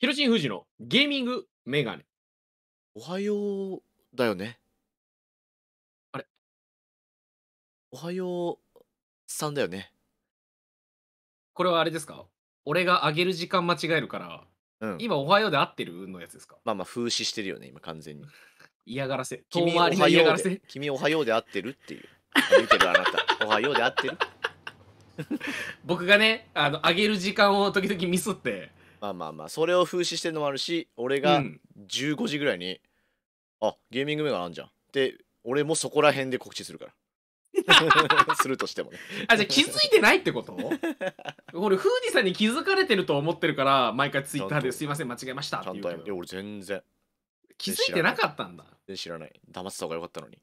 ヒロシン・フジのゲーミングメガネ。おはようだよね。あれおはようさんだよね。これはあれですか俺があげる時間間違えるから、うん、今おはようで合ってるのやつですかまあまあ風刺してるよね、今完全に。嫌がらせ。君は嫌がらせ。君おはようで合ってるっていう。見てるあなた。おはようで合ってる 僕がね、あの、上げる時間を時々ミスって、まあまあまあそれを風刺してるのもあるし俺が15時ぐらいに「あゲーミングメガあんじゃん」って俺もそこら辺で告知するから するとしてもねあ、じゃあ気づいてないってこと俺、フーディさんに気づかれてると思ってるから、毎回ツイッターですいません、間違えましたっていや俺全然気づいてなかったんだ。全然知らない黙ってた方が良かったのに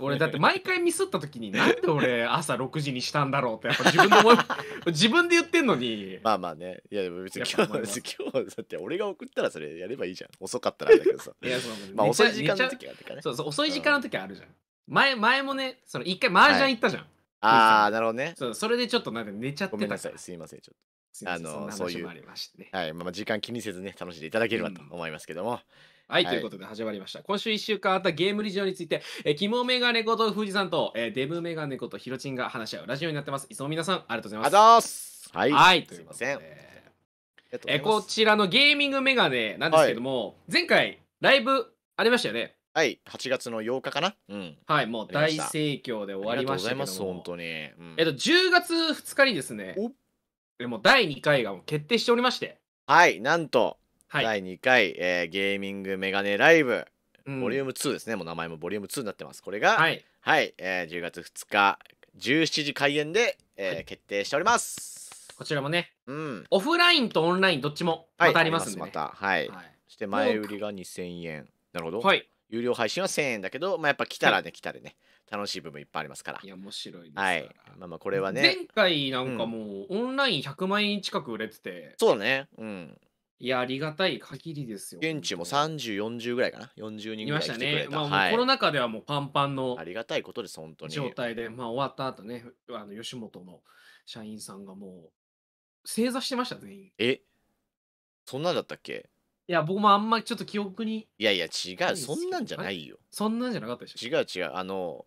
俺だって毎回ミスった時になんで俺朝6時にしたんだろうってやっぱ自分で思い 自分で言ってんのにまあまあねいやでも別に今日 今日だって俺が送ったらそれやればいいじゃん遅かったらだけどさ いやそうまあ遅い時間の時はねそうそう遅い時間の時あるじゃん、うん、前前もねその一回麻雀行ったじゃん、はい、ああなるほどねそうそれでちょっとなんか寝ちゃってたさいすいませんちょっとあのそういう、はいまあ、時間気にせずね楽しんでいただければと思いますけども、うんはい、はい、ということで始まりました。今週1週間あったゲーム理事情について、えー、キモメガネこと富士山と、えー、デブメガネことヒロチンが話し合うラジオになってます。いつも皆さん、ありがとうございます。ありす。はい、はい、すいません。え、えー、こちらのゲーミングメガネなんですけども、はい、前回ライブありましたよね。はい、8月の8日かな。うん、はい、もう大盛況で終わりましたけども。ありがとうございます、本当に。うん、えっと、10月2日にですね、でも第2回が決定しておりまして。はい、なんと、はい、第2回、えー、ゲーミングメガネライブ、うん、ボリューム2ですねもう名前もボリューム2になってますこれがはい、はい、えー、10月2日17時開演で、えー、はい、決定しておりますこちらもね、うん、オフラインとオンラインどっちもまたありますね、はい、またはい、はい、そして前売りが2000円なるほど、はい、有料配信は1000円だけど、まあ、やっぱ来たらね、来たでね楽しい部分いっぱいありますからいや面白いですはいまあまあこれはね前回なんかもう、うん、オンライン100万円近く売れててそうだねうんいや、ありがたい限りですよ、現地も30、40ぐらいかな。40人ぐらい来てくれた。まあ、はコロナ禍ではもうパンパンのありがたいことです、本当状態で、まあ、終わった後ね、あの吉本の社員さんがもう、正座してました、全員。え、そんなんだったっけいや、僕もあんまりちょっと記憶にいやいや、違う。そんなんじゃないよ。そんなんじゃなかったでし違う違う。あの、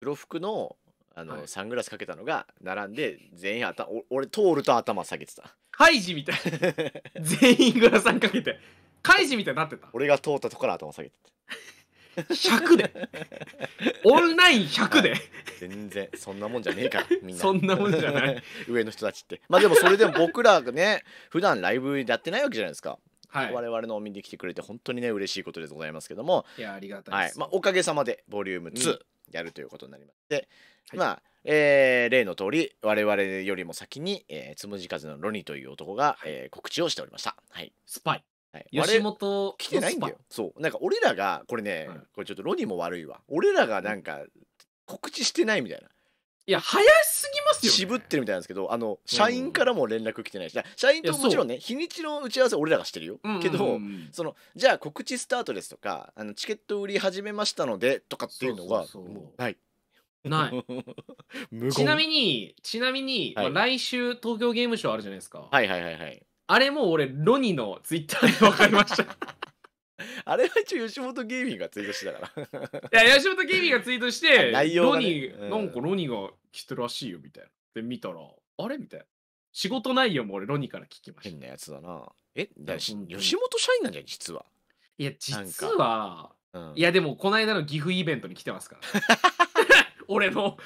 黒服のあの、はいサングラスかけたのが並んで全員た俺通ると頭下げてたカイジみたい 全員グラサンかけてカイジみたいになってた俺が通ったとこから頭下げてた100でオンライン100で全然そんなもんじゃねえから みんなそんなもんじゃない 上の人たちってまあでもそれでも僕らがね普段ライブやってないわけじゃないですか、はい我々のお見に来てくれて本当にね嬉しいことでございますけどもいやありがたいはいまあ、おかげさまでボリューム2、うんやるということになりまして、はい、まあ、えー、例の通り我々よりも先に、えー、つむじ風のロニーという男が、えー、告知をしておりました。はい、スパイはい、吉本来てないんだよそうなんか俺らがこれね、これちょっとロニーも悪いわ俺らがなんか告知してないみたいないや早すぎますよ、ね、渋ってるみたいなんですけどあの社員からも連絡来てないし、うん、社員ともちろんね日にちの打ち合わせ俺らがしてるよ、うんうん、けど、そのじゃあ告知スタートですとかあのチケット売り始めましたのでとかっていうのはもうない。ない ちなみにちなみに、はい、まあ、来週東京ゲームショウあるじゃないですかはいはいはいはいあれも俺ロニのツイッターで分かりました あれは一応吉本芸人がツイートしてたからいや、吉本芸人がツイートして、内容、ね、ロニー、うん、なんかロニーが来てるらしいよ、みたいな。で、見たら、あれみたいな。仕事内容も俺、ロニーから聞きました。変なやつだな。え、だ吉本社員なんじゃん、実は。いや、実は、うん、いや、でも、この間の岐阜イベントに来てますから。俺の、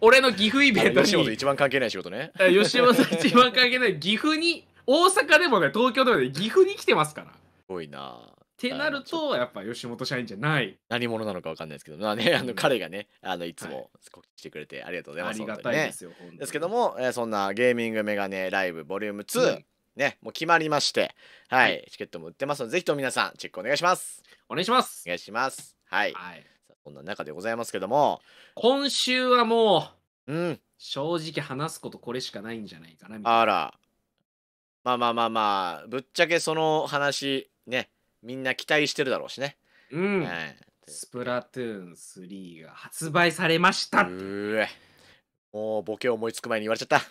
俺の岐阜イベントに。吉本一番関係ない仕事ね。吉本一番関係ない。岐阜に、大阪でもね、東京でもね、岐阜に来てますから。すごいなってなると、やっぱ吉本社員じゃない。何者なのかわかんないですけど、まあね、あの彼がね、あのいつはいも告知してくれてありがとうございます。りがたいですよ。ね。ですけども、えーそんなゲーミングメガネライブボリューム2、うんね、もう決まりまして、はい、チケットも売ってますので、ぜひとも皆さんチェックお願いします。お願いしますお。願いします。はい、はい。さそんな中でございますけども、今週はもう、うん、正直話すことこれしかないんじゃないかなみたいな。あら、まあまあまあまあ、ぶっちゃけその話、ね、みんな期待してるだろうしね。うん。はい、スプラトゥーン3が発売されましたうえもうボケ思いつく前に言われちゃった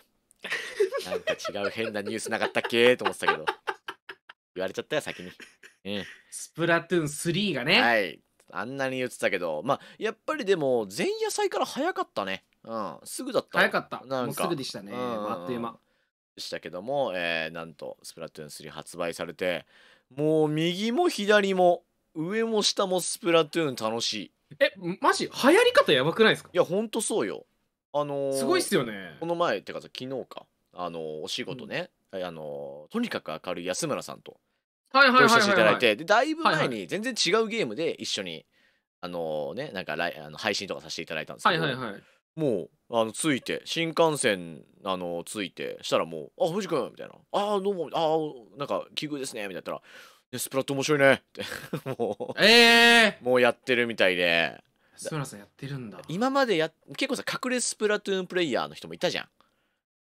なんか違う変なニュースなかったっけと思ってたけど言われちゃったよ先に、うん、スプラトゥーン3がねはいあんなに言ってたけどまあやっぱりでも前夜祭から早かったねうんすぐだった早かったなんかすぐでしたね、あっという間したけども、えー、なんとスプラトゥーン3発売されてもう右も左も上も下もスプラトゥーン楽しいえマジ流行り方やばくないですかいやほんとそうよあのー、すごいっすよねこの前ってかさ昨日かあのー、お仕事ね、うん、あのー、とにかく明るい安村さんとはいはいはいはい、はい、ただいてでだいぶ前に全然違うゲームで一緒に、はいはい、あのねなんかライあの配信とかさせていただいたんですけど、はいはいはい、もうあの着いて新幹線あの着いてしたらもう「あ藤君」みたいな「ああどうもああなんか奇遇ですね」みたいなったら「でスプラット面白いね」っ てもうええー、もうやってるみたいでスプラさんやってるんだ今までや結構さ隠れスプラトゥーンプレイヤーの人もいたじゃん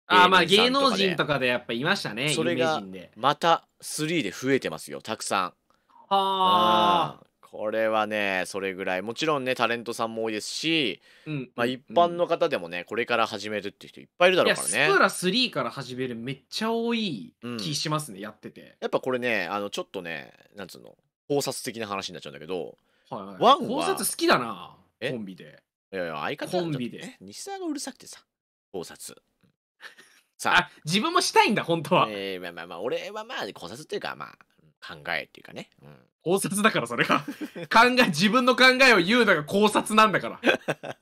あまあ芸能人とかでやっぱいましたねそれがまた3で増えてますよたくさんはあこれはねそれぐらいもちろんねタレントさんも多いですし、うんまあ、一般の方でもねこれから始めるっていう人いっぱいいるだろうからねいやスプラ3から始めるめっちゃ多い気しますね、うん、やっててやっぱこれねあのちょっとねなんつうの考察的な話になっちゃうんだけど、はいはい、ワンは考察好きだなコンビでいやいや相方コンビで西沢がうるさくてさ考察 さあ自分もしたいんだ本当は、えー、まあまあまあ俺はまあ考察っていうかまあ考えっていうかね、うん、考察だからそれが 考え自分の考えを言うのが考察なんだから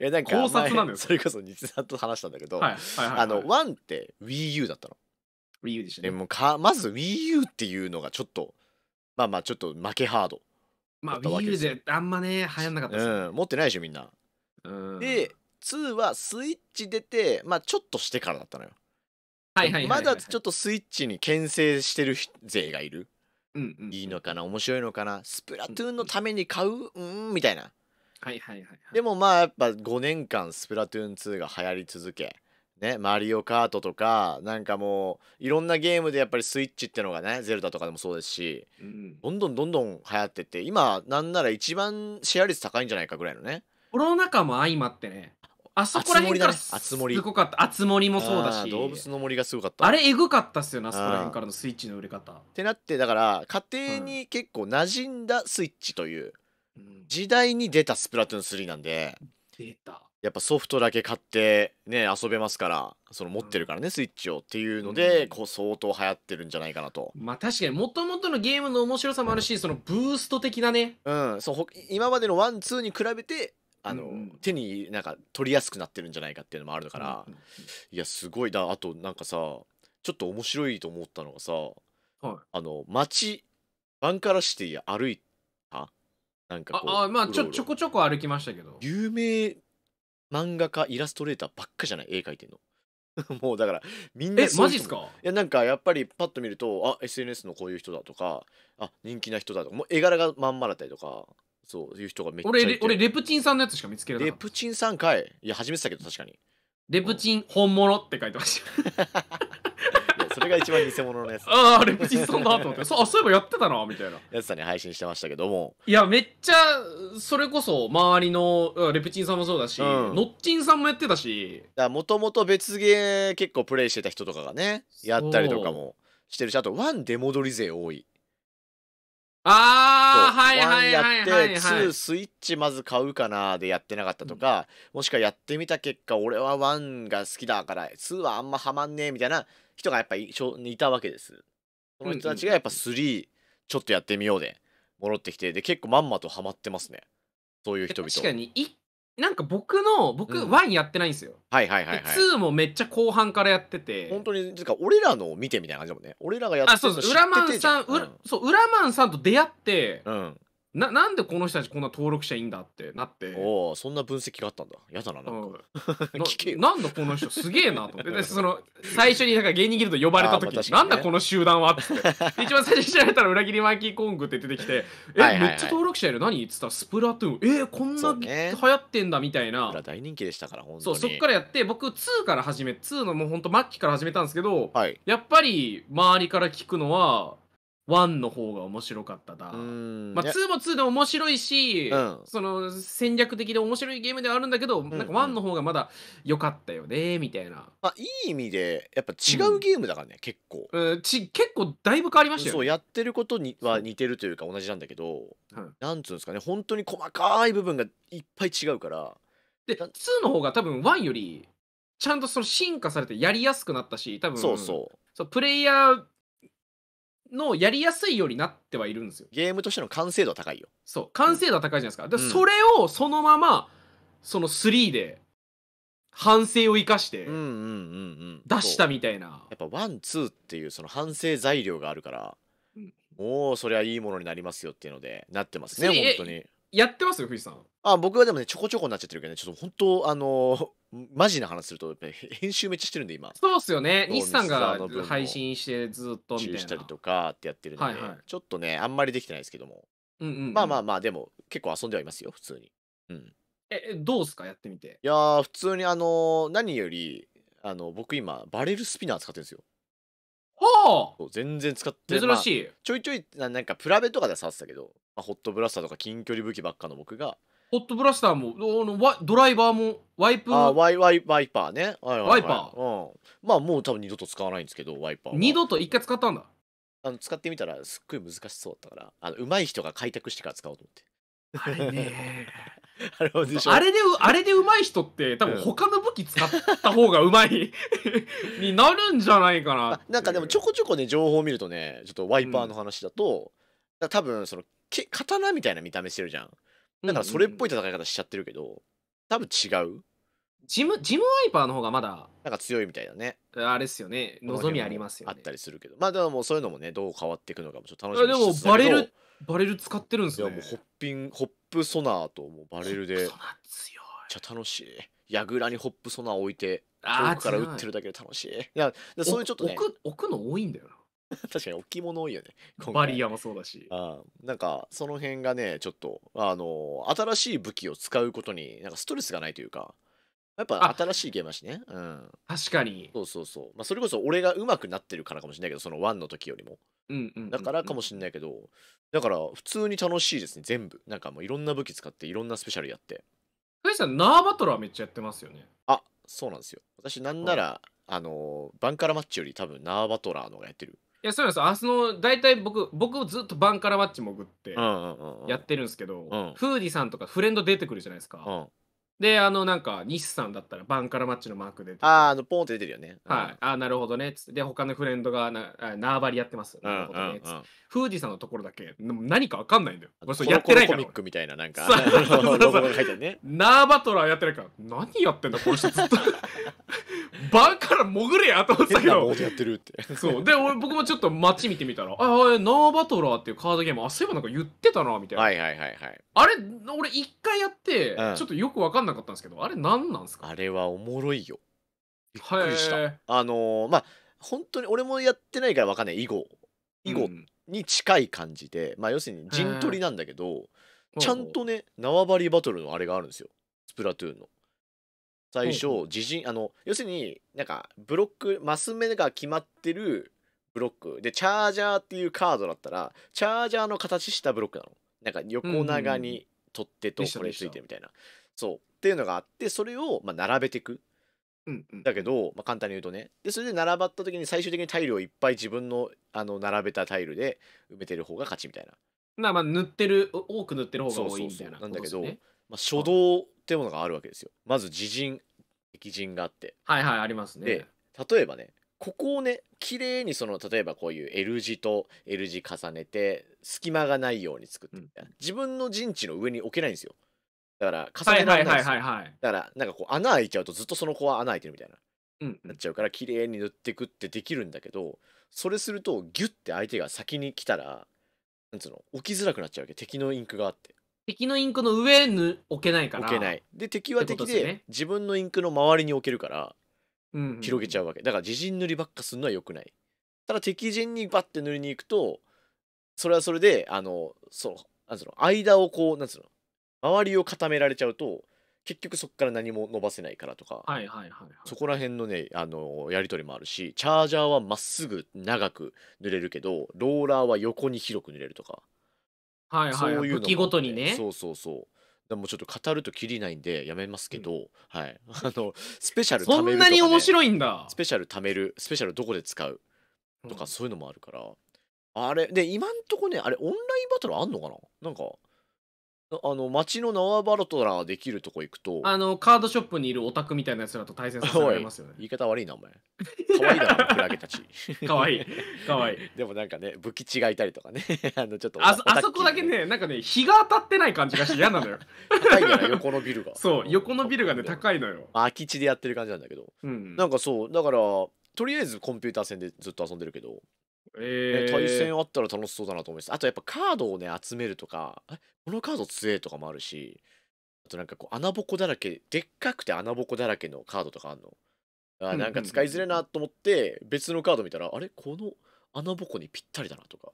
いや なんか考察なんだよそれこそ日さと話したんだけど、はいはいはい、あの1って WiiU だったの WiiU でしたねでもかまず WiiU っていうのがちょっとまあまあちょっと負けハードまあ WiiU であんまね流行んなかったでね、うん持ってないでしょみんなんで2はスイッチ出てまあちょっとしてからだったのよはいはい、はい、まだちょっとスイッチに牽制してる勢がいるいいのかな面白いのかなスプラトゥーンのために買ううんみたいなはいはいはい、はい、でもまあやっぱ5年間スプラトゥーン2が流行り続けね、マリオカートとかなんかもういろんなゲームでやっぱりスイッチってのがねゼルダとかでもそうですし、うん、どんどんどんどん流行ってって今なんなら一番シェア率高いんじゃないかぐらいのねコロナ禍も相まってねあそこら辺からすごかった。あつ森もそうだし。動物の森がすごかった。あれ、えぐかったっすよね、そこら辺からのスイッチの売れ方。ってなって、だから、家庭に結構馴染んだスイッチという、うん、時代に出たスプラトゥーン3なんで、出た。やっぱソフトだけ買ってね遊べますからその持ってるからね、スイッチをっていうので、うん、こう相当流行ってるんじゃないかなとまあ確かにもともとのゲームの面白さもあるし、うん、そのブースト的なねうんそう今までのワンツーに比べてあの、うん手になんか取りやすくなってるんじゃないかっていうのもあるから、うん、いやすごいだあとなんかさちょっと面白いと思ったのがさ、はい、あの街バンカラシティ歩いたなんかこうああまあちょちょこちょこ歩きましたけど有名漫画家イラストレーターばっかじゃない絵描いてんの もうだからみんなえマジっすかいやなんかやっぱりパッと見るとあ SNS のこういう人だとかあ人気な人だとかもう絵柄がまんまだったりとかそういう人がめっちゃ俺レ俺レプチンさんのやつしか見つけられレないレプチンさんかいいや初めてだけど確かにレプチン本物って書いてました それが一番偽物のやつああレプチンさんだと思って そうあそういえばやってたなみたいなやつさんに配信してましたけどもいやめっちゃそれこそ周りのレプチンさんもそうだし、うんノッチンさんもやってたしもともと別ゲー結構プレイしてた人とかがねやったりとかもしてるしあとワン出戻り勢多いああ、はいはいはいは2スイッチまず買うかなでやってなかったとか、うん、もしくはやってみた結果、俺は1が好きだから、2はあんまハマんねえみたいな人がやっぱりいたわけです。その人たちがやっぱ3、ちょっとやってみようで、戻ってきて、で、結構まんまとハマってますね。そういう人々。確かに、なんか僕の僕ワインやってないんですよ、はいはいはいはい2もめっちゃ後半からやってて本当にてか俺らのを見てみたいな感じだもんね俺らがやってあそうそう知マンさんん、うらそうウラマンさんと出会ってうんななんでこの人たちこんな登録者いいんだってなっておおそんな分析があったんだやだななんか、うん、聞けなんだこの人すげえなと思って その最初になんか芸人ギルド呼ばれた時、ね、なんだこの集団はって一番最初に調べたら裏切りマンキーコングって出てきてえ、はいはいはい、めっちゃ登録者いる何っつったらスプラトゥーンえー、こんな流行ってんだみたいな、ね、大人気でしたから本当にそうそっからやって僕2から始め2のもうほんと末期から始めたんですけど、はい、やっぱり周りから聞くのは1の方が面白かっただ。まあ、2も2で面白いし、うん、その戦略的で面白いゲームではあるんだけど、うんうん、なんか1の方がまだ良かったよね、みたいな。まあ、いい意味で、やっぱ違うゲームだからね、うん、結構、ち。結構だいぶ変わりましたよ、ね、そう、やってることには似てるというか同じなんだけど、うん、なんつうんですかね、本当に細かい部分がいっぱい違うから。で、2の方が多分1より、ちゃんとその進化されてやりやすくなったし、多分、そうそう。そうプレイヤーのやりやすいようになってはいるんですよゲームとしての完成度は高いよそう完成度は高いじゃないですか,、だかそれをそのままその3で反省を生かして出したみたいな、やっぱワンツーっていうその反省材料があるから、もうそりゃいいものになりますよっていうのでなってますね本当にやってますよ富士山あ僕はでもねちょこちょこになっちゃってるけどねちょっと本当あのー、マジな話すると編集めっちゃしてるんで今そうっすよね西さんが配信してずっとみたいなしたりとかってやってるんで、はいはい、ちょっとねあんまりできてないですけども、うんうん、うん、まあまあまあでも結構遊んではいますよ普通にうんえどうっすかやってみていや普通にあのー、何よりあの僕今バレルスピナー使ってるんですよはあ全然使って珍しい、まあ、ちょいちょいなんかプラベとかで触ってたけどまあ、ホットブラスターとか近距離武器ばっかの僕がホットブラスターもドライバーもワイプあワイワイワイパーね、はいはいはい、ワイパー、うん、まあもう多分二度と使わないんですけどワイパー二度と一回使ったんだあの使ってみたらすっごい難しそうだったからあの上手い人が開拓してから使おうと思ってあれね あれであれであれで上手い人って多分他の武器使った方が上手い になるんじゃないかななんかでもちょこちょこね情報を見るとねちょっとワイパーの話だと、うん、多分その刀みたいな見た目してるじゃん。だからそれっぽい戦い方しちゃってるけど、うんうん、多分違う。ジム、ジムワイパーの方がまだ。なんか強いみたいだね。あれっすよね。望みありますよ、ね、あったりするけど。まあでもそういうのもね、どう変わっていくのかもちょっと楽しみでもバレル、バレル使ってるんですよ、ね、ホッピン、ホップソナーともうバレルで。めっちゃ楽しい。やぐらにホップソナー置いて、遠くから打ってるだけで楽しい。いや、そういうちょっとね。置く置くの多いんだよな。確かに置き多いよねバリアもそうだしあなんかその辺がねちょっとあの新しい武器を使うことになんかストレスがないというかやっぱ新しいゲームだしねうん確かにそうそうそう、まあ、それこそ俺が上手くなってるからかもしれないけどその1の時よりも、うんうん、うん、だからかもしれないけどだから普通に楽しいですね全部なんかもういろんな武器使っていろんなスペシャルやってクリさんナーバトルはめっちゃやってますよねあそうなんですよ私なんなら、あのバンカラマッチより多分ナーバトラーのがやってるやそうなんですよあその大体僕僕ずっとバンカラマッチ潜ってやってるんですけど、うんフーディさんとかフレンド出てくるじゃないですか、うんであのなんか西さんだったらバンカラマッチのマーク出てあああのポンって出てるよね、はい、あなるほどねっつってで他のフレンドがな縄張りやってますなるほどねっつってフーディさんのところだけ何か分かんないんだよそれやってないからコミックみたいななんか ロゴが書いてねナーバトラーやってないから何やってんだこの人ずっとバーから潜れやと思ってたけ変なやってるって。そう。で、俺、僕もちょっと街見てみたら、あ、あナノーバトラーっていうカードゲーム、あ、そういえばなんか言ってたな、みたいな。はいはいはいはい。あれ、俺一回やって、うんちょっとよく分かんなかったんですけど、あれ何なんですかあれはおもろいよ。びっくりした。あのーまあ、本当に俺もやってないから分かんない。囲碁。囲碁に近い感じで、まあ要するに陣取りなんだけど、ちゃんとね、縄張りバトルのあれがあるんですよ。スプラトゥーンの。最初、うん地震あの要するになんかブロックマス目が決まってるブロックでチャージャーっていうカードだったらチャージャーの形したブロックなのなんか横長に取っ手とこれついてみたいな、うんそうっていうのがあってそれをま並べてく、うんうん、だけど、まあ、簡単に言うとねでそれで並ばった時に最終的にタイルをいっぱい自分のあの並べたタイルで埋めてる方が勝ちみたいなまあまあ塗ってる多く塗ってる方が多いみたいな、なんだけど、まあ、初動ってものがあるわけですよまず自陣敵陣があってはいはいありますねで例えばねここをね綺麗にその例えばこういう L 字と L 字重ねて隙間がないように作って、うん、自分の陣地の上に置けないんですよだから重ねられないんですよ、はいはいはいはい、だからなんかこう穴開いちゃうとずっとその子は穴開いてるみたいな、うん、なっちゃうから綺麗に塗ってくってできるんだけどそれするとギュッて相手が先に来たらなんつうの置きづらくなっちゃうわけ敵のインクがあって敵のインクの上に置けないから置けないで敵は敵で、自分のインクの周りに置けるから広げちゃうわけ、だから自陣塗りばっかするのはよくないただ敵陣にバッて塗りに行くとそれはそれであのそうなんつうの間をこうなんつうの周りを固められちゃうと結局そこから何も伸ばせないからとか、はいはいはい、はい、そこら辺のねあのやり取りもあるしチャージャーはまっすぐ長く塗れるけどローラーは横に広く塗れるとかはいはいはうい。いう武もごとにね。そうそうそう。でもちょっと語るときりないんでやめますうけん。ど、はい。あの、スペシャルそ貯めんるなに面白いんスペシャル貯める、スペシャルどこで使うとかそういうのもあるから。あれ、で、今んとこね、あれオンラインバトルあんのかななんか、あの、街の縄バトラーできるとこ行くと、あの、カードショップにいるオタクみたいなやつらと対戦させられますよね。言い方悪いな、お前。かわいだろ、クラゲたち。かわいいかわいいでもなんかね、武器違いたりとかね。あの、ちょっとあ。あそこだけね、なんかね、日が当たってない感じがして嫌なのよ。高いか横のビルが。そう、横のビルがね、高いのよ。空き地でやってる感じなんだけど。うん、なんかそう、だから、とりあえずコンピューター戦でずっと遊んでるけど、えー、対戦あったら楽しそうだなと思いますあとやっぱカードをね集めるとかこのカード強えとかもあるしあとなんかこう穴ぼこだらけでっかくて穴ぼこだらけのカードとかあんのあなんか使いづれなと思って別のカード見たらあれこの穴ぼこにぴったりだなとか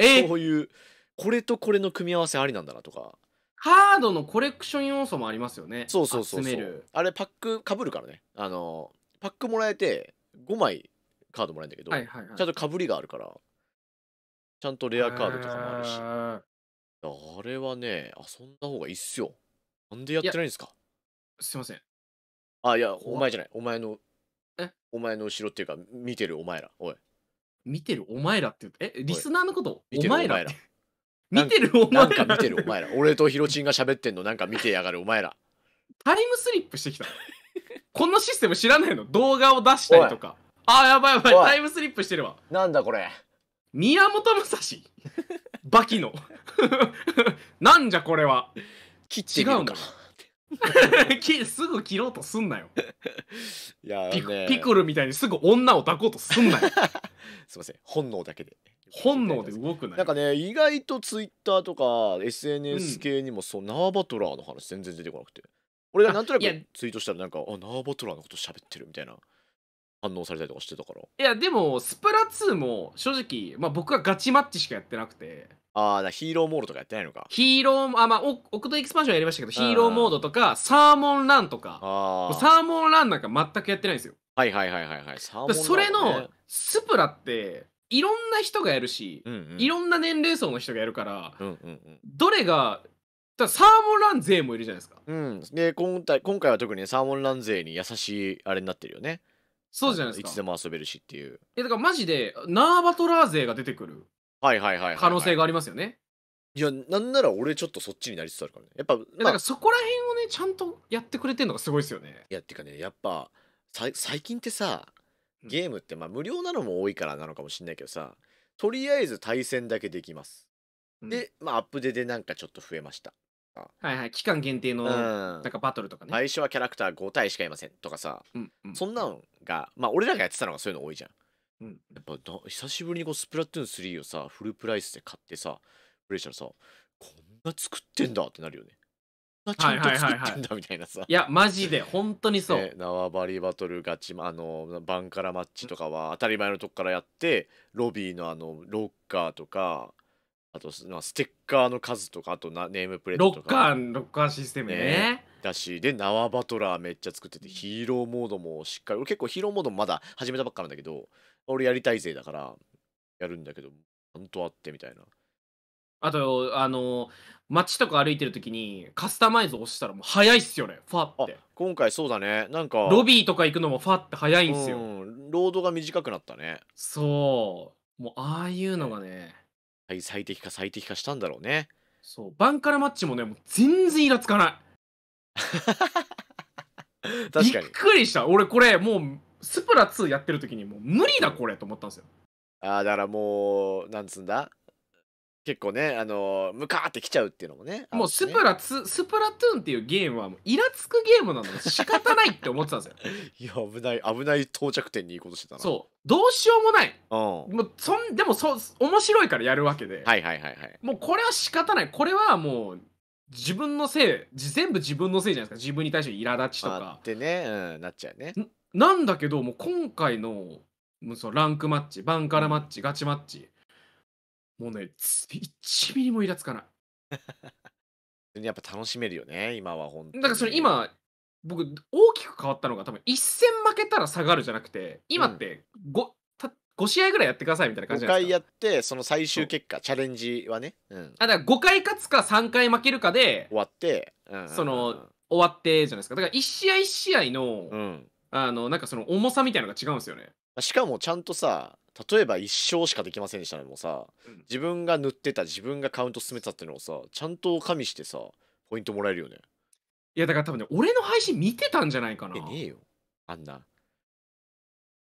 えー、そういうこれとこれの組み合わせありなんだなとかカードのコレクション要素もありますよねそうそうそうあれパックかぶるからねあのパックもらえて5枚カードもらえるんだけど、はいはいはい、ちゃんとかぶりがあるからちゃんとレアカードとかもあるしあれはね遊んだ方がいいっすよなんでやってないんですかすいませんあいやお前じゃないお前のえお前の後ろっていうか見てるお前らおい見てるお前らって言ってえリスナーのことお前ら見てるお前ら見てるお前らなんか見てるお前ら俺とヒロチンが喋ってんのなんか見てやがるお前らタイムスリップしてきたこのシステム知らないの動画を出したりとかあやばいやばいいタイムスリップしてるわなんだこれ宮本武蔵バキの なんじゃこれは切って違うんだ きすぐ切ろうとすんなよいやピク,、ピクルみたいにすぐ女を抱こうとすんなよ すいません本能だけで本能で動くななんかね意外とツイッターとか SNS 系にもそう、ナーバトラーの話全然出てこなくて俺がなんとなくツイートしたらなんかあナーバトラーのこと喋ってるみたいな反応されたりとかしてたからいやでもスプラ2も正直、まあ、僕はガチマッチしかやってなくてああヒーローモードとかやってないのかヒーローあまあ奥クエクスパンションやりましたけどヒーローモードとかサーモンランとかサーモンランなんか全くやってないんですよはいはいはいはいはいサーモンラン、ね、それのスプラっていろんな人がやるし、うんうん、いろんな年齢層の人がやるから、うんうんうん、どれがだサーモンラン勢もいるじゃないですか。うん、で今回今回は特に、ね、サーモンラン勢に優しいあれになってるよね。そうじゃないですかいつでも遊べるしっていうえだからマジでナーバトラー勢が出てくるはいはいはい可能性がありますよねいやなんなら俺ちょっとそっちになりつつあるからねやっぱ、まあ、だからそこら辺をねちゃんとやってくれてんのがすごいですよねいやっていうかねやっぱ最近ってさゲームってまあ無料なのも多いからなのかもしんないけどさとりあえず対戦だけできますで、まあ、アップデでなんかちょっと増えましたかはいはい期間限定のなんかバトルとかね、最初はキャラクター5体しかいませんとかさ、うんうん、そんなのがまあ俺らがやってたのがそういうの多いじゃん、うん、やっぱ久しぶりにこうスプラトゥーン3をさフルプライスで買ってさプレイしたらさこんな作ってんだってなるよねちゃんと作ってんだみたいなさ、はいはいはいはい、いやマジで 本当にそう、ね、縄張りバトルガチあのバンカラマッチとかは当たり前のとこからやってロビーのあのロッカーとかあとステッカーの数とかあとなネームプレーロトとッカー、ロッカーシステムね。ねだしで縄バトラーめっちゃ作っててヒーローモードもしっかり俺結構ヒーローモードまだ始めたばっかなんだけど俺やりたいぜだからやるんだけど本当あってみたいなあと、あの、街とか歩いてるときに、カスタマイズ押したらもう早いっすよね。ファって。今回そうだねなんかロビーとか行くのもファって早いんすよ。うんロードが短くなったねそう。もう、ああいうのがね、最最適化最適化したんだろうねそうバンカラマッチもねもう全然イラつかない 確かにびっくりした俺これもうスプラ2やってる時にもう無理だこれと思ったんですよああだからもうなんつうんだ結構ねあのムカーってきちゃうっていうのもねもうスプラツ、スプラトゥーンっていうゲームはもうイラつくゲームなので仕方ないって思ってたんですよ いや危ない危ない到着点に行こうとしてたなそうどうしようもない、うん、もうそんでもそ面白いからやるわけではいはいはいはいもうこれは仕方ないこれはもう自分のせい全部自分のせいじゃないですか自分に対して苛立ちとかってね、うん、なっちゃうねなんだけどもう今回のそのランクマッチバンカラマッチ、ガチマッチもうね、1ミリもイラつかない。やっぱ楽しめるよね、今は本当に。だからそれ今、僕、大きく変わったのが、多分一戦負けたら下がるじゃなくて、今って5、うんた、5試合ぐらいやってくださいみたいな感じな5回やって、その最終結果、チャレンジはね。うん、あだから5回勝つか3回負けるかで、終わって、うんその、終わってじゃないですか。だから1試合1試合の、うん、あの、なんかその重さみたいのが違うんですよね。しかもちゃんとさ、例えば1勝しかできませんでしたねもうさ、うん、自分が塗ってた自分がカウント進めたっていうのをさちゃんと加味してさポイントもらえるよねいやだから多分ね俺の配信見てたんじゃないかなえねえよあんな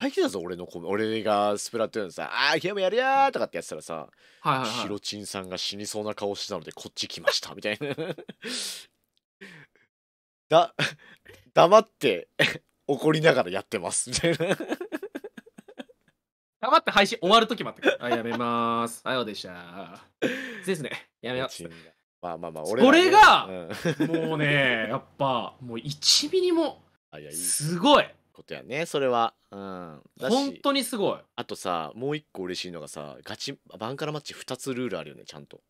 最近だぞ俺のコメ俺がスプラトゥーンさ「あーゲームやるやー」とかってやってたらさ、はいはい、はい、ヒロチンさんが死にそうな顔してたのでこっち来ましたみたいな だ黙って 怒りながらやってますみたいな黙って配信終わるとき待ってあ、やめまーす。あよでした。ですね。やめます。まあまあまあ、俺、これが、うん、もうね、やっぱ、もう1ミリも、すごい。ことやねそれはうん本当にすごいあとさもう一個嬉しいのがさガチバンカラマッチ2つルールあるよねちゃんと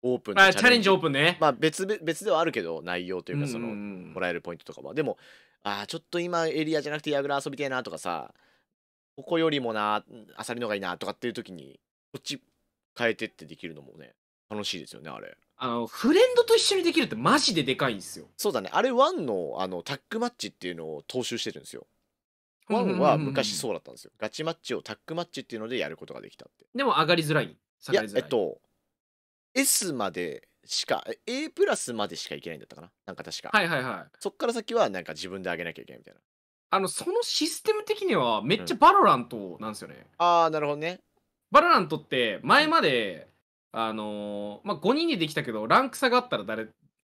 オープンチャレンジオープンねまあ別別ではあるけど内容というかそのもらえるポイントとかはでもあちょっと今エリアじゃなくてヤグラ遊びたいなとかさここよりもなアサリのがいいなとかっていう時にこっち変えてってできるのもね楽しいですよねあれあのフレンドと一緒にできるってマジででかいんですよそうだねあれ1のあのタックマッチっていうのを踏襲してるんですよ1は昔そうだったんですよ、ガチマッチをタックマッチっていうのでやることができたってでも上がりづらいいやえっと S までしか A プラスまでしかいけないんだったかななんか確かはいはいはいそっから先はなんか自分で上げなきゃいけないみたいなあの、そのシステム的にはめっちゃバロラントなんですよね。うん、ああ、なるほどね。バロラントって前まで、あのー、まあ、5人でできたけど、ランク差があったら誰、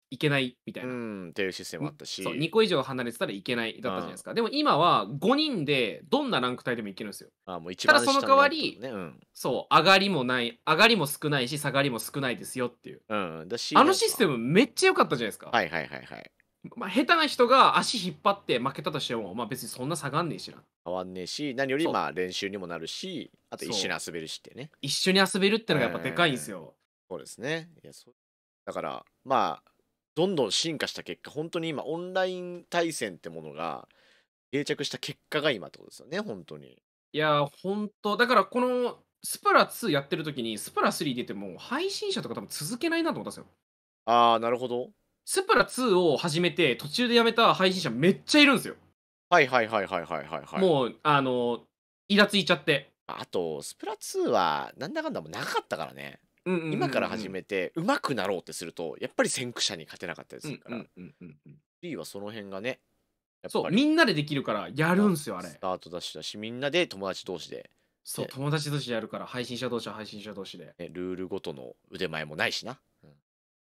いけないみたいな。うん、っていうシステムあったし。そう、2個以上離れてたらいけないだったじゃないですか。うん、でも今は5人でどんなランク帯でもいけるんですよ。あもう一番、ただその代わり、うん、そう、上がりもない、上がりも少ないし、下がりも少ないですよっていう。うん、だし。あのシステムめっちゃ良かったじゃないですか。はいはいはいはい。まあ、下手な人が足引っ張って負けたとしても、まあ、別にそんな下がんねえしな変わんねえし何よりまあ練習にもなるしあと一緒に遊べるしってね一緒に遊べるってのがやっぱでかいんですよ、そうですねいやそだからまあどんどん進化した結果本当に今オンライン対戦ってものが定着した結果が今ってことですよね本当にいや本当だからこのスプラ2やってる時にスプラ3出ても配信者とか多分続けないなと思ったんですよああなるほどスプラ2を始めて途中でやめた配信者めっちゃいるんですよ。はいはいはいはいはいはい、はい。もう、あの、イラついちゃって。あと、スプラ2は、なんだかんだもなかったからね。今から始めて、うまくなろうってすると、やっぱり先駆者に勝てなかったですから。うんうんうんうん、B はその辺がね。そう、みんなでできるから、やるんすよ、あれ。スタートダッシュだし、みんなで友達同士で。そう、友達同士でやるから、配信者同士は配信者同士で。ルールごとの腕前もないしな。うん、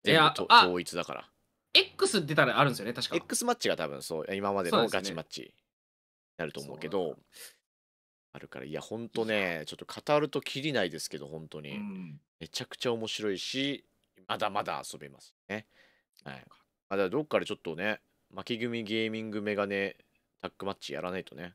全部統一だから。X 出たらあるんですよね確か X マッチが多分そう今までのガチマッチになると思うけど、ね、あるからいやほんとねちょっと語るときりないですけど本当に、うん、めちゃくちゃ面白いしまだまだ遊べますねはいまだどっかでちょっとね負け組ゲーミングメガネタックマッチやらないとね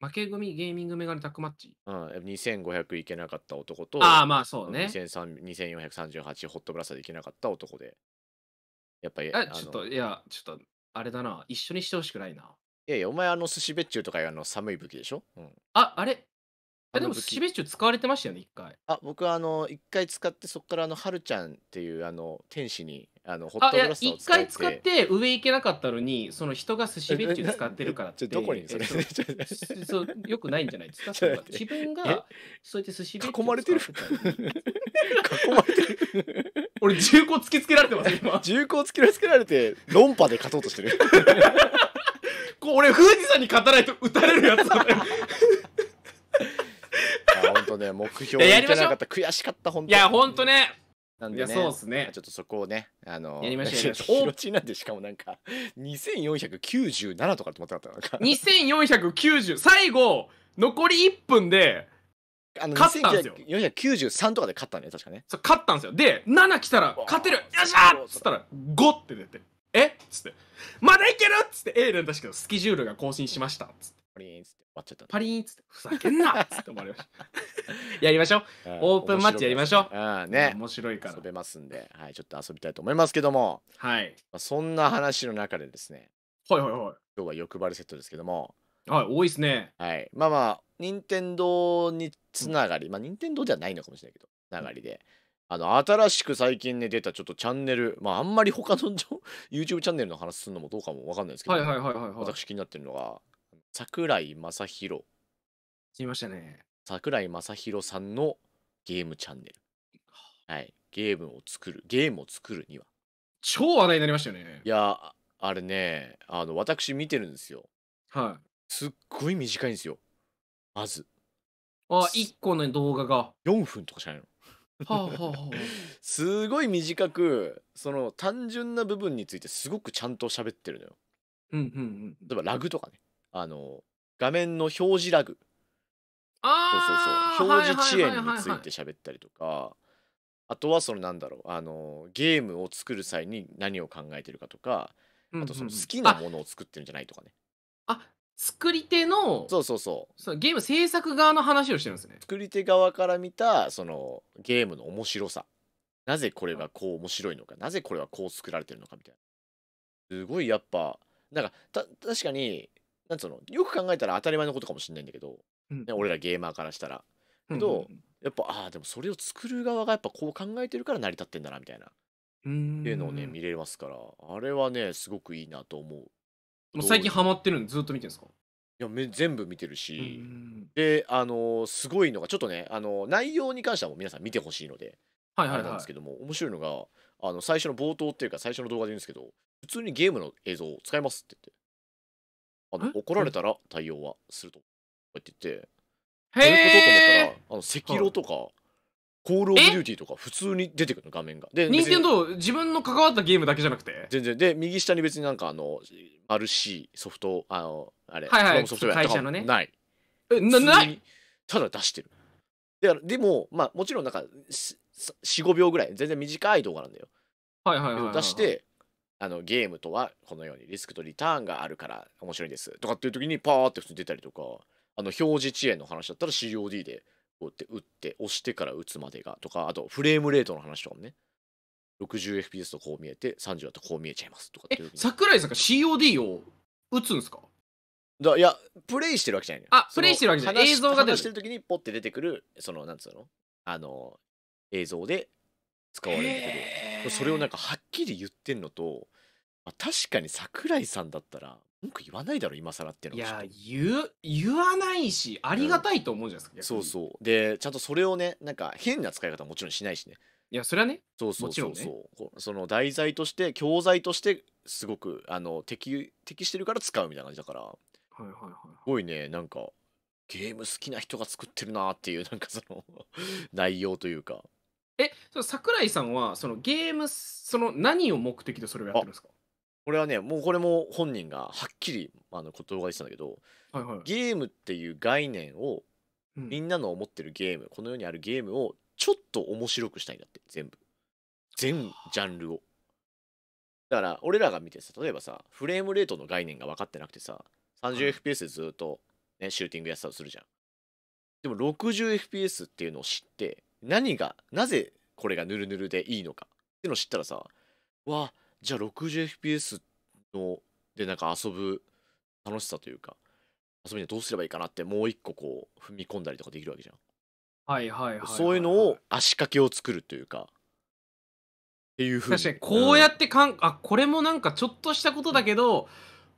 負け組ゲーミングメガネタックマッチ、うん、2500いけなかった男とああまあそうね2438ホットブラスターでいけなかった男でやっぱりあちょっといやちょっとあれだな一緒にしてほしくないないやいやお前あの寿司ゅうとかあの寒い武器でしょ、うん、ああれあでも寿司ゅう使われてましたよね一回あ僕はあの一回使ってそこからあのはるちゃんっていうあの天使にあのホットグラスを使回使って上行けなかったのにその人が寿司ゅう使ってるからってどこにそれ、そうよくないんじゃないですか自分がそうやって寿司ゅう。囲まれてる囲まれてる俺銃口突きつけられてます今 重厚突きつけられて論破で勝とうとしてる こう俺富士山に勝たないと打たれるやつだね本当ね目標やりましょう悔しかった本当いや本当ねなんで、ね、そうですね。ちょっとそこをね、あのやりましょうやりましょう。ち なんでしかもなんか2497とかって思ってなかったなか。2490最後残り1分であの、勝ったんですよ。493とかで勝ったね、確かね。そう、勝ったんですよ。で、7来たら、勝てるよっしゃっつったら、5って出て、えっつって、まだいけるっつって、A 連打したけど、スケジュールが更新しましたっつって。パリーンっつって終わっちゃった。パリーンっつって、ふざけんなっつって終わりました。やりましょう。オープンマッチやりましょう。うん、ね。面白いから。遊べますんで、はい、ちょっと遊びたいと思いますけども、はい。まあ、そんな話の中でですね、はいはいはい。今日は欲張りセットですけども、はい、多いですね。はい。まあまあ、任天堂につながり、まあ任天堂じゃないのかもしれないけど、つながりで、あの、新しく最近ね、出たちょっとチャンネル、まああんまり他の YouTube チャンネルの話するのもどうかもわかんないですけど、はいはいはいはい、はい、私気になってるのが、桜井正宏。すみましたね。桜井正宏さんのゲームチャンネル。はい。ゲームを作る、ゲームを作るには。超話題になりましたよね。いや、あれね、あの、私見てるんですよ。はい。すっごい短いんですよ。まず。あ、1個の動画が。4分とかじゃないの。はあはあはあ、すごい短くその単純な部分についてすごくちゃんと喋ってるのよ。うんうんうん、例えばラグとかねあの画面の表示ラグあそうそうそう表示遅延について喋ったりとかあとはそのなんだろうあのゲームを作る際に何を考えてるかとかあとその好きなものを作ってるんじゃないとかね。うんうん、あ作り手のそうそうそうそのゲーム制作側の話をしてるんですね作り手側から見たそのゲームの面白さなぜこれがこう面白いのかなぜこれはこう作られてるのかみたいなすごいやっぱなんかた確かになんつうのよく考えたら当たり前のことかもしれないんだけど、うん、俺らゲーマーからしたら。けど、うんうん、やっぱああでもそれを作る側がやっぱこう考えてるから成り立ってんだなみたいなっていうのをね見れますからあれはねすごくいいなと思うもう最近ハマってるでずっと見てるんですかいやめ全部見てるし、であのすごいのがちょっとねあの内容に関してはもう皆さん見てほしいので、はいはい、はい、あれなんですけども面白いのがあの最初の冒頭っていうか最初の動画で言うんですけど普通にゲームの映像を使いますって言ってあの怒られたら対応はするとこうやって言ってへえとと思ったらあの赤狼とか、コールオブデューティーとか普通に出てくるの画面が。で、任天堂自分の関わったゲームだけじゃなくて全然。で、右下に別になんかあの、RC ソフト、あの、あれ、はいはい、ソフトウェアとかもない。え、な、ない。ただ出してる。ででも、まあもちろんなんか、4、5秒ぐらい、全然短い動画なんだよ。はいはいはい、はい、出して、あのゲームとはこのようにリスクとリターンがあるから面白いですとかっていう時にパーって普通に出たりとかあの表示遅延の話だったら COD でこうやって打って押してから打つまでがとかあとフレームレートの話とかもね 60fps とこう見えて30だとこう見えちゃいますとかっていう桜井さんが COD を打つんですかだいやプレイしてるわけじゃないのよあプレイしてるわけじゃない映像が出る話してる時にポッて出てくるそのなんつうのあの映像で使われるんだけどそれをなんかはっきり言ってんのと、まあ、確かに桜井さんだったら文句言わないだろ今更ってのいや言言わないしありがたいと思うじゃないですか、うん、そうそうでちゃんとそれをねなんか変な使い方もちろんしないしねいやそれはねそうそうそうそう、ね、その題材として教材としてすごくあの適適してるから使うみたいな感じだからはいはいはい、すごいねなんかゲーム好きな人が作ってるなっていう なんかその内容というかえその桜井さんはそのゲームその何を目的でそれをやってるんですかこれはねもうこれも本人がはっきりあの言葉で言ってたんだけど、はいはい、ゲームっていう概念をみんなの思ってるゲーム、うん、この世にあるゲームをちょっと面白くしたいんだって全部全ジャンルをだから俺らが見てさ例えばさフレームレートの概念が分かってなくてさ 30fps でずっと、ね、シューティングやってたとするじゃんでも 60fps っていうのを知って何がなぜこれがヌルヌルでいいのかっていうのを知ったらさわあじゃあ 60fps のでなんか遊ぶ楽しさというか遊びにはどうすればいいかなってもう一個こう踏み込んだりとかできるわけじゃん。はいはいはい、はい、そういうのを足掛けを作るというかっていうふうに確かにこうやってかん、うん、あこれもなんかちょっとしたことだけど、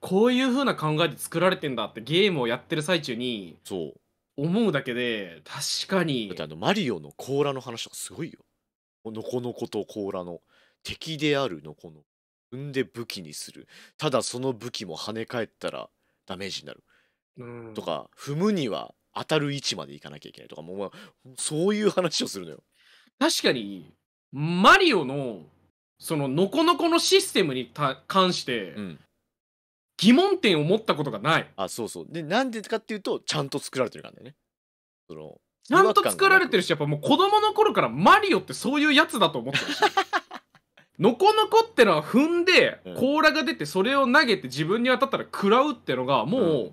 こういうふうな考えで作られてんだってゲームをやってる最中にそう思うだけで確かにだってあのマリオの甲羅の話とかすごいよのこのこと甲羅の敵であるのこの踏んで武器にするただその武器も跳ね返ったらダメージになる、うん、とか踏むには当たる位置までいかなきゃいけないとかもう、まあ、そういう話をするのよ確かにマリオのそのノコノコのシステムに関して、うん、疑問点を持ったことがないあそうそうでなんでかっていうとちゃんと作られてるからだよねそのちゃんと作られてるしやっぱもう子供の頃からマリオってそういうやつだと思ってるし のこのこってのは踏んで、甲羅が出てそれを投げて自分に当たったら食らうってのがもう、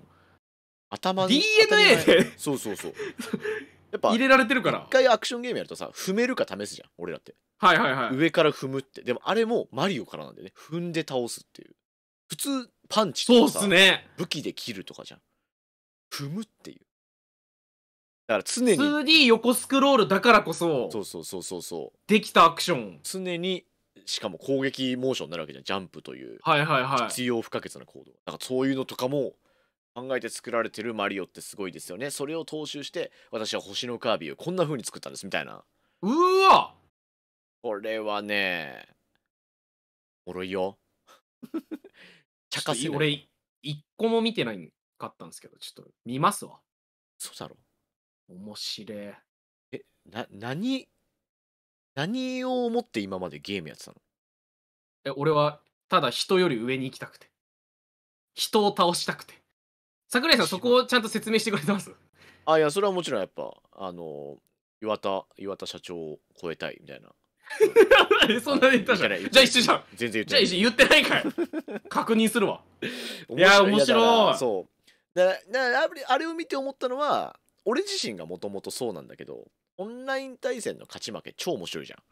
頭 DNA でそうそうそう やっぱ入れられてるから一回アクションゲームやるとさ踏めるか試すじゃん俺らって、はいはいはい上から踏むってでもあれもマリオからなんでね踏んで倒すっていう普通パンチそうとっかすね武器で切るとかじゃん踏むっていうだから常に 2D 横スクロールだからこそそうそうそうそうそうできたアクション常にしかも攻撃モーションになるわけじゃんジャンプという必要不可欠な行動、なんかそういうのとかも考えて作られてるマリオってすごいですよねそれを踏襲して私は星のカービィをこんな風に作ったんですみたいなうわこれはねおろいよ ちゃかせ俺一個も見てないかったんですけどちょっと見ますわそうだろ面白えな何何を思って今までゲームやってたのえ俺はただ人より上に行きたくて人を倒したくて桜井さんそこをちゃんと説明してくれてますあいやそれはもちろんやっぱあの岩田岩田社長を超えたいみたいな そんなに言ったじゃんじゃあ一緒じゃん全然言ってないじゃあ一緒言ってないから 確認するわいや面白いそうだからあれを見て思ったのは俺自身がもともとそうなんだけどオンライン対戦の勝ち負け超面白いじゃん。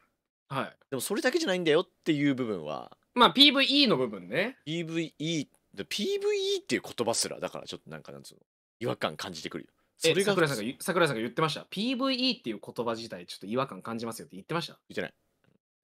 はい、でもそれだけじゃないんだよっていう部分はまあ PVE の部分ね PVE で PVE っていう言葉すらだからちょっとなんかなんつうの違和感感じてくるよそれが桜井さんが桜井さんが言ってました PVE っていう言葉自体ちょっと違和感感じますよって言ってました言ってない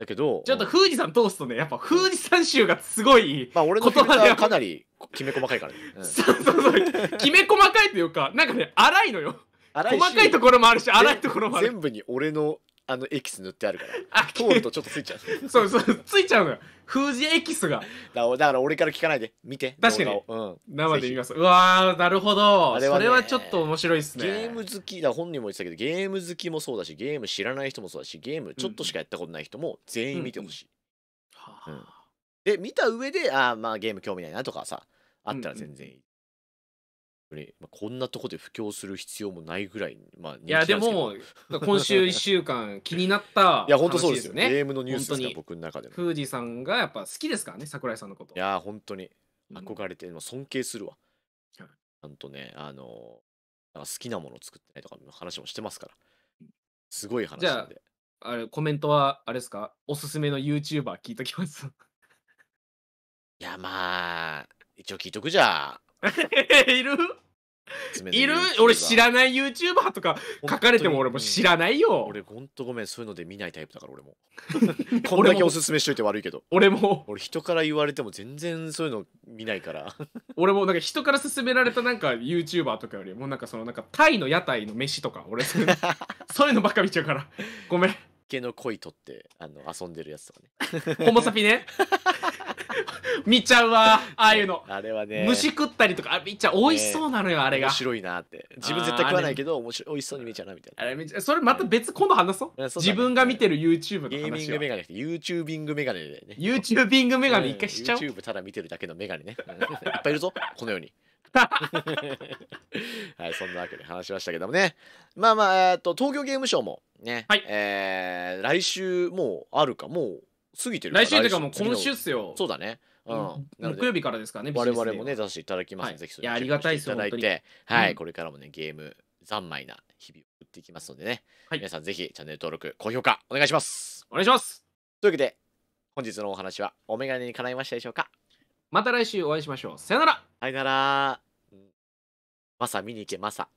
だけどちょっと富士山通すとねやっぱ富士山臭がすごい、うん、まあ俺の言葉がはかなりきめ細かいからね、うん、そうそうそう きめ細かいというかなんかね荒いのよ細かいところもあるし荒いところもある全部に俺のあのエキス塗ってあるからあ通るとちょっとついちゃうそうそうついちゃうのよ封じエキスがだだから俺から聞かないで見て確かに、うん、生で見ますうわなるほどあれは、それはちょっと面白いっすねゲーム好きだ本人も言ってたけどゲーム好きもそうだしゲーム知らない人もそうだしゲームちょっとしかやったことない人も全員見てほしい、うんうん、で見た上でああまあゲーム興味ないなとかさあったら全然いい、うんうんこんなとこで布教する必要もないぐらい、まあ、いやでも今週1週間気になったねいや本当そうですよゲームのニュースですから僕の中でもフーさんがやっぱ好きですからね桜井さんのこといや本当に憧れて、うん、尊敬するわ、ちゃんとねあの好きなものを作ってないとかの話もしてますからすごい話なんであれコメントはあれですかおすすめの YouTuber 聞いときますいやまあ一応聞いとくじゃ いるいる俺知らない YouTuber とか書かれても俺も知らないよ。俺ほんとごめん、そういうので見ないタイプだから俺も。こんだけおすすめしといて悪いけど。俺も。俺人から言われても全然そういうの見ないから。俺もなんか人から勧められたなんか YouTuber とかよりもなんかそのなんかタイの屋台の飯とか俺そういうのばっか見ちゃうから。ごめん。毛のい取ってあの遊んでるやつとかね。ホモサピね。見ちゃうわ ああいうのあれはね虫食ったりとかあ見ちゃうおいしそうなのよ、あれが面白いなって自分絶対食わないけど面白おいしそうに見ちゃうなみたいなそれまた別今度話そう,、自分が見てる YouTube の話ゲーミングメガネじて YouTubing メガネだね YouTubing メガネ一回しちゃう、うん、YouTube ただ見てるだけのメガネね、いっぱいいるぞこのように はい、そんなわけで話しましたけどもね。まあまあ、えっと、東京ゲームショウもね、はい、えー、来週もうあるか、もう過ぎてる来週というかもう今週っすよそうだねうん、木曜日からですかわね我々もね出せていただきますので、はい、ぜひそれありがたいですいただいて、はいこれからもねゲーム三昧な日々を打っていきますのでね、はい、皆さんぜひチャンネル登録高評価お願いしますお願いしますというわけで本日のお話はお眼鏡に叶いましたでしょうかまた来週お会いしましょうさよならさよならマサ見に行けマサ